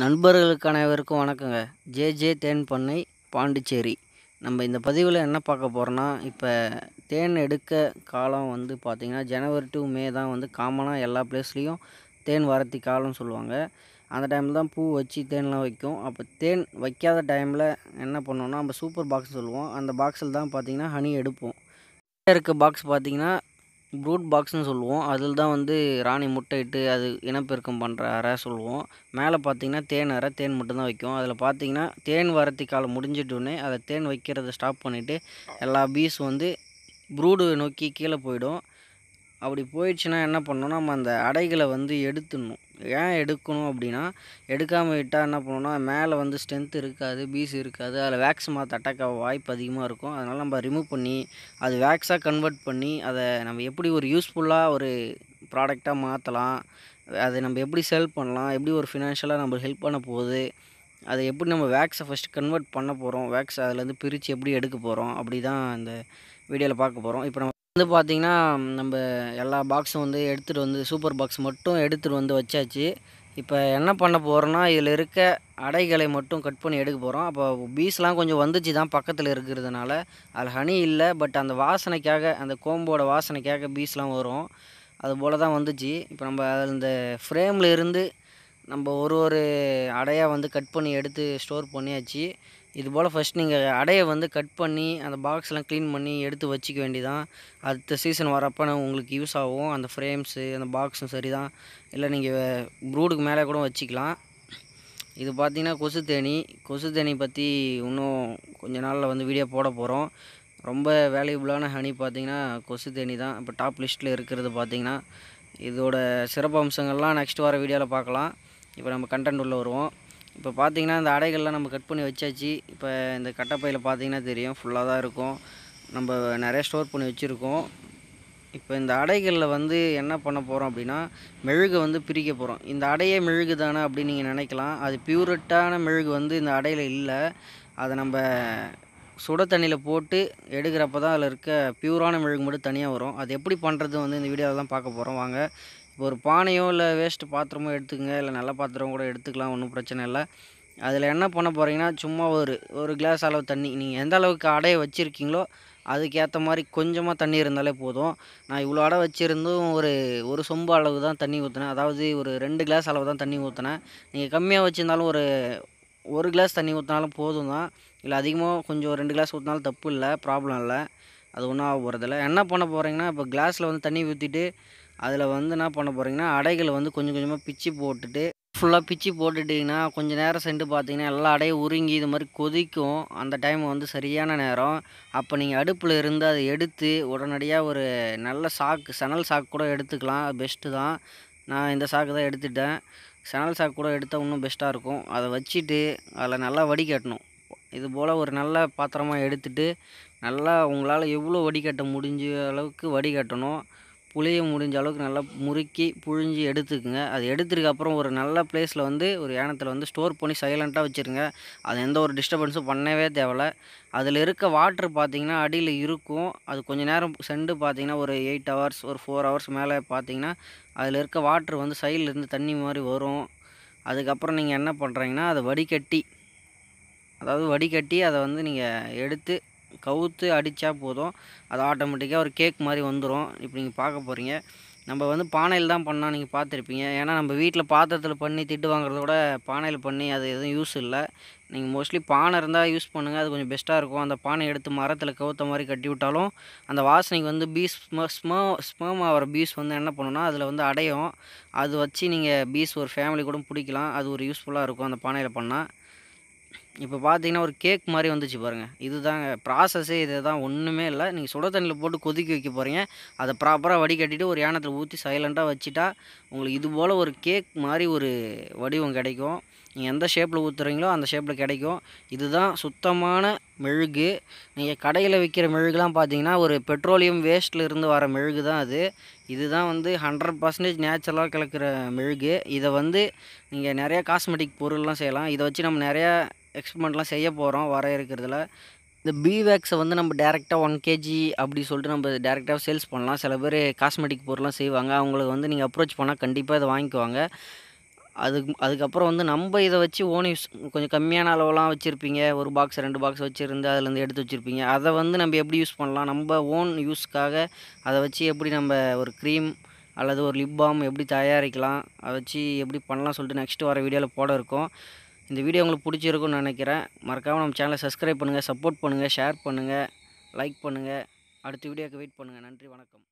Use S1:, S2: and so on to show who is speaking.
S1: நண்பர்களுக்கு அனைவருக்கும் வணக்கங்க ஜே ஜே தேன் பண்ணை பாண்டிச்சேரி நம்ம இந்த பதிவில் என்ன பார்க்க போகிறோன்னா இப்போ தேன் எடுக்க காலம் வந்து பார்த்திங்கன்னா ஜனவரி டு மே தான் வந்து காமனாக எல்லா பிளேஸ்லேயும் தேன் வரத்தி காலம்னு சொல்லுவாங்க அந்த டைமில் தான் பூ வச்சு தேன்லாம் வைக்கும் அப்போ தேன் வைக்காத டைமில் என்ன பண்ணோன்னா நம்ம சூப்பர் பாக்ஸ் சொல்லுவோம் அந்த பாக்ஸில் தான் பார்த்திங்கன்னா ஹனி எடுப்போம் இருக்க பாக்ஸ் பார்த்திங்கன்னா ப்ரூட் பாக்ஸ்னு சொல்லுவோம் அதில் தான் வந்து ராணி முட்டை இட்டு அது இனப்பெருக்கம் பண்ணுற அறை சொல்லுவோம் மேலே பார்த்தீங்கன்னா தேன் அறை தேன் மட்டும்தான் வைக்கும் அதில் பார்த்தீங்கன்னா தேன் வரத்தி காலம் முடிஞ்சிட்டோடனே அதை தேன் வைக்கிறத ஸ்டாப் பண்ணிவிட்டு எல்லா பீஸ் வந்து ப்ரூடு நோக்கி கீழே போயிடும் அப்படி போயிடுச்சுன்னா என்ன பண்ணோம்னா நம்ம அந்த அடைகளை வந்து எடுத்துடணும் ஏன் எடுக்கணும் அப்படின்னா எடுக்காமல் விட்டால் என்ன பண்ணணும்னா மேலே வந்து ஸ்ட்ரென்த் இருக்காது பீஸ் இருக்காது அதில் வேக்ஸ் மாற்ற அட்டாக் ஆக வாய்ப்பு அதிகமாக இருக்கும் அதனால் நம்ம ரிமூவ் பண்ணி அது வேக்ஸாக கன்வெர்ட் பண்ணி அதை நம்ம எப்படி ஒரு யூஸ்ஃபுல்லாக ஒரு ப்ராடக்டாக மாற்றலாம் அதை நம்ம எப்படி செல் பண்ணலாம் எப்படி ஒரு ஃபினான்ஷியலாக நம்ம ஹெல்ப் பண்ண போகுது அதை எப்படி நம்ம வேக்ஸை ஃபஸ்ட்டு கன்வெர்ட் பண்ண போகிறோம் வேக்ஸ் அதுலேருந்து பிரித்து எப்படி எடுக்க போகிறோம் அப்படி தான் இந்த வீடியோவில் பார்க்க போகிறோம் இப்போ நம்ம வந்து பார்த்திங்கன்னா நம்ம எல்லா பாக்ஸும் வந்து எடுத்துகிட்டு வந்து சூப்பர் பாக்ஸ் மட்டும் எடுத்துகிட்டு வந்து வச்சாச்சு இப்போ என்ன பண்ண போகிறோன்னா இதில் இருக்க அடைகளை மட்டும் கட் பண்ணி எடுக்க போகிறோம் அப்போ பீஸ்லாம் கொஞ்சம் வந்துச்சு தான் பக்கத்தில் இருக்கிறதுனால அதில் ஹனி இல்லை பட் அந்த வாசனைக்காக அந்த கோம்போட வாசனைக்காக பீஸ்லாம் வரும் அது போல் தான் வந்துச்சு இப்போ நம்ம அதில் இந்த ஃப்ரேமில் இருந்து நம்ம ஒரு ஒரு அடையாக வந்து கட் பண்ணி எடுத்து ஸ்டோர் பண்ணியாச்சு இது போல் ஃபஸ்ட் நீங்கள் அடையை வந்து கட் பண்ணி அந்த பாக்ஸ்லாம் க்ளீன் பண்ணி எடுத்து வச்சுக்க வேண்டிதான் அடுத்த சீசன் வரப்போ உங்களுக்கு யூஸ் ஆகும் அந்த ஃப்ரேம்ஸு அந்த பாக்ஸும் சரி தான் இல்லை நீங்கள் ப்ரூடுக்கு மேலே கூட வச்சுக்கலாம் இது பார்த்திங்கன்னா கொசு தேனி கொசு தேனி பற்றி இன்னும் கொஞ்ச நாளில் வந்து வீடியோ போட போகிறோம் ரொம்ப வேல்யூபுளான ஹனி பார்த்திங்கன்னா கொசு தேனி தான் இப்போ டாப் லிஸ்ட்டில் இருக்கிறது பார்த்திங்கன்னா இதோட சிறப்பு அம்சங்கள்லாம் நெக்ஸ்ட் வர வீடியோவில் பார்க்கலாம் இப்போ நம்ம கண்டென்ட் உள்ளே வருவோம் இப்போ பார்த்திங்கன்னா இந்த அடைகள்லாம் நம்ம கட் பண்ணி வச்சாச்சு இப்போ இந்த கட்டப்பையில் பார்த்திங்கன்னா தெரியும் ஃபுல்லாக தான் இருக்கும் நம்ம நிறைய ஸ்டோர் பண்ணி வச்சுருக்கோம் இப்போ இந்த அடைகளில் வந்து என்ன பண்ண போகிறோம் அப்படின்னா மெழுகு வந்து பிரிக்க போகிறோம் இந்த அடையே மெழுகு தானே அப்படின்னு நீங்கள் நினைக்கலாம் அது பியூரிட்டான மெழுகு வந்து இந்த அடையில் இல்லை அதை நம்ம சுட தண்ணியில் போட்டு எடுக்கிறப்ப தான் அதில் இருக்க பியூரான மெழுகு மட்டும் தனியாக வரும் அது எப்படி பண்ணுறது வந்து இந்த வீடியோவில் தான் பார்க்க போகிறோம் வாங்க இப்போ ஒரு பானையோ இல்லை வேஸ்ட்டு பாத்திரமோ எடுத்துக்கங்க இல்லை நல்ல பாத்திரம் கூட எடுத்துக்கலாம் ஒன்றும் பிரச்சனை இல்லை அதில் என்ன பண்ண போகிறீங்கன்னா சும்மா ஒரு ஒரு கிளாஸ் அளவு தண்ணி நீங்கள் எந்த அளவுக்கு அடையை வச்சுருக்கீங்களோ அதுக்கேற்ற மாதிரி கொஞ்சமாக தண்ணி இருந்தாலே போதும் நான் இவ்வளோ அடை வச்சுருந்தும் ஒரு ஒரு சொம்பு அளவு தான் தண்ணி ஊற்றினேன் அதாவது ஒரு ரெண்டு கிளாஸ் அளவு தான் தண்ணி ஊற்றினேன் நீங்கள் கம்மியாக வச்சுருந்தாலும் ஒரு ஒரு கிளாஸ் தண்ணி ஊற்றினாலும் போதும் தான் இல்லை அதிகமாக கொஞ்சம் ரெண்டு கிளாஸ் ஊற்றினாலும் தப்பு இல்லை ப்ராப்ளம் இல்லை அது ஒன்றும் ஆக போகிறதில்ல என்ன பண்ண போகிறீங்கன்னா இப்போ கிளாஸில் வந்து தண்ணி ஊற்றிட்டு அதில் வந்து என்ன பண்ண போகிறீங்கன்னா அடைகளை வந்து கொஞ்சம் கொஞ்சமாக பிச்சு போட்டுட்டு ஃபுல்லாக பிச்சு போட்டுட்டிங்கன்னா கொஞ்சம் நேரம் சென்று பார்த்தீங்கன்னா எல்லா அடையும் உருங்கி இது மாதிரி கொதிக்கும் அந்த டைம் வந்து சரியான நேரம் அப்போ நீங்கள் அடுப்பில் இருந்து அதை எடுத்து உடனடியாக ஒரு நல்ல சாக்கு சணல் சாக்கு கூட எடுத்துக்கலாம் பெஸ்ட்டு தான் நான் இந்த சாக்கு தான் எடுத்துட்டேன் சணல் சாக்கு கூட எடுத்தால் இன்னும் பெஸ்ட்டாக இருக்கும் அதை வச்சுட்டு அதில் நல்லா வடிகட்டணும் இது போல் ஒரு நல்ல பாத்திரமாக எடுத்துகிட்டு நல்லா உங்களால் எவ்வளோ வடிகட்ட முடிஞ்ச அளவுக்கு வடிகட்டணும் புளியை முடிஞ்ச அளவுக்கு நல்லா முறுக்கி புழிஞ்சு எடுத்துக்குங்க அது எடுத்ததுக்கப்புறம் ஒரு நல்ல பிளேஸில் வந்து ஒரு ஏனத்தில் வந்து ஸ்டோர் பண்ணி சைலண்ட்டாக வச்சுருங்க அது எந்த ஒரு டிஸ்டர்பன்ஸும் பண்ணவே தேவையில்ல அதில் இருக்க வாட்ரு பார்த்திங்கன்னா அடியில் இருக்கும் அது கொஞ்சம் நேரம் செண்டு பார்த்திங்கன்னா ஒரு எயிட் ஹவர்ஸ் ஒரு ஃபோர் ஹவர்ஸ் மேலே பார்த்திங்கன்னா அதில் இருக்க வாட்ரு வந்து சைட்லேருந்து தண்ணி மாதிரி வரும் அதுக்கப்புறம் நீங்கள் என்ன பண்ணுறீங்கன்னா அதை வடிகட்டி அதாவது வடிகட்டி அதை வந்து நீங்கள் எடுத்து கவுத்து அடித்தா போதும் அது ஆட்டோமேட்டிக்காக ஒரு கேக் மாதிரி வந்துடும் இப்போ நீங்கள் பார்க்க போகிறீங்க நம்ம வந்து பானையில் தான் பண்ணால் நீங்கள் பார்த்துருப்பீங்க ஏன்னா நம்ம வீட்டில் பாத்திரத்தில் பண்ணி திட்டு வாங்குறத விட பானையில் பண்ணி அது எதுவும் யூஸ் இல்லை நீங்கள் மோஸ்ட்லி பானை இருந்தால் யூஸ் பண்ணுங்கள் அது கொஞ்சம் பெஸ்ட்டாக இருக்கும் அந்த பானை எடுத்து மரத்தில் கவுத்த மாதிரி கட்டி விட்டாலும் அந்த வாசனைக்கு வந்து பீஸ் ஸ்மோ ஸ்மோ ஆகிற பீஸ் வந்து என்ன பண்ணுன்னா அதில் வந்து அடையும் அது வச்சு நீங்கள் பீஸ் ஒரு ஃபேமிலி கூட பிடிக்கலாம் அது ஒரு யூஸ்ஃபுல்லாக இருக்கும் அந்த பானையில் பண்ணால் இப்போ பார்த்தீங்கன்னா ஒரு கேக் மாதிரி வந்துச்சு பாருங்கள் இதுதாங்க ப்ராசஸ்ஸே இது தான் ஒன்றுமே இல்லை நீங்கள் சுட தண்ணியில் போட்டு கொதிக்க வைக்க போகிறீங்க அதை ப்ராப்பராக வடிகட்டிட்டு ஒரு யானத்தில் ஊற்றி சைலண்ட்டாக வச்சுட்டா உங்களுக்கு இது போல் ஒரு கேக் மாதிரி ஒரு வடிவம் கிடைக்கும் நீங்கள் எந்த ஷேப்பில் ஊற்றுறீங்களோ அந்த ஷேப்பில் கிடைக்கும் இதுதான் சுத்தமான மெழுகு நீங்கள் கடையில் விற்கிற மெழுகுலாம் பார்த்தீங்கன்னா ஒரு பெட்ரோலியம் வேஸ்ட்டில் இருந்து வர மெழுகு தான் அது இதுதான் வந்து ஹண்ட்ரட் பர்சன்டேஜ் நேச்சுரலாக கலக்கிற மெழுகு இதை வந்து நீங்கள் நிறையா காஸ்மெட்டிக் பொருள்லாம் செய்யலாம் இதை வச்சு நம்ம நிறையா எக்ஸ்பெரிமெண்ட்லாம் செய்ய போகிறோம் வர இருக்கிறதுல இந்த வேக்ஸை வந்து நம்ம டேரெக்டாக ஒன் கேஜி அப்படி சொல்லிட்டு நம்ம டேரெக்டாக சேல்ஸ் பண்ணலாம் சில பேர் காஸ்மெட்டிக் பொருள்லாம் செய்வாங்க அவங்களுக்கு வந்து நீங்கள் அப்ரோச் பண்ணால் கண்டிப்பாக இதை வாங்கிக்குவாங்க அதுக்கு அதுக்கப்புறம் வந்து நம்ம இதை வச்சு ஓன் யூஸ் கொஞ்சம் கம்மியான அளவெலாம் வச்சுருப்பீங்க ஒரு பாக்ஸ் ரெண்டு பாக்ஸ் வச்சுருந்து அதுலேருந்து எடுத்து வச்சுருப்பீங்க அதை வந்து நம்ம எப்படி யூஸ் பண்ணலாம் நம்ம ஓன் யூஸ்க்காக அதை வச்சு எப்படி நம்ம ஒரு க்ரீம் அல்லது ஒரு லிப் பாம் எப்படி தயாரிக்கலாம் அதை வச்சு எப்படி பண்ணலாம் சொல்லிட்டு நெக்ஸ்ட்டு வர வீடியோவில் போட இருக்கோம் இந்த வீடியோ உங்களுக்கு பிடிச்சிருக்குன்னு நினைக்கிறேன் மறக்காமல் நம்ம சேனலை சப்ஸ்கிரைப் பண்ணுங்கள் சப்போர்ட் பண்ணுங்கள் ஷேர் பண்ணுங்கள் லைக் பண்ணுங்கள் அடுத்த வீடியோக்கு வெயிட் பண்ணுங்கள் நன்றி வணக்கம்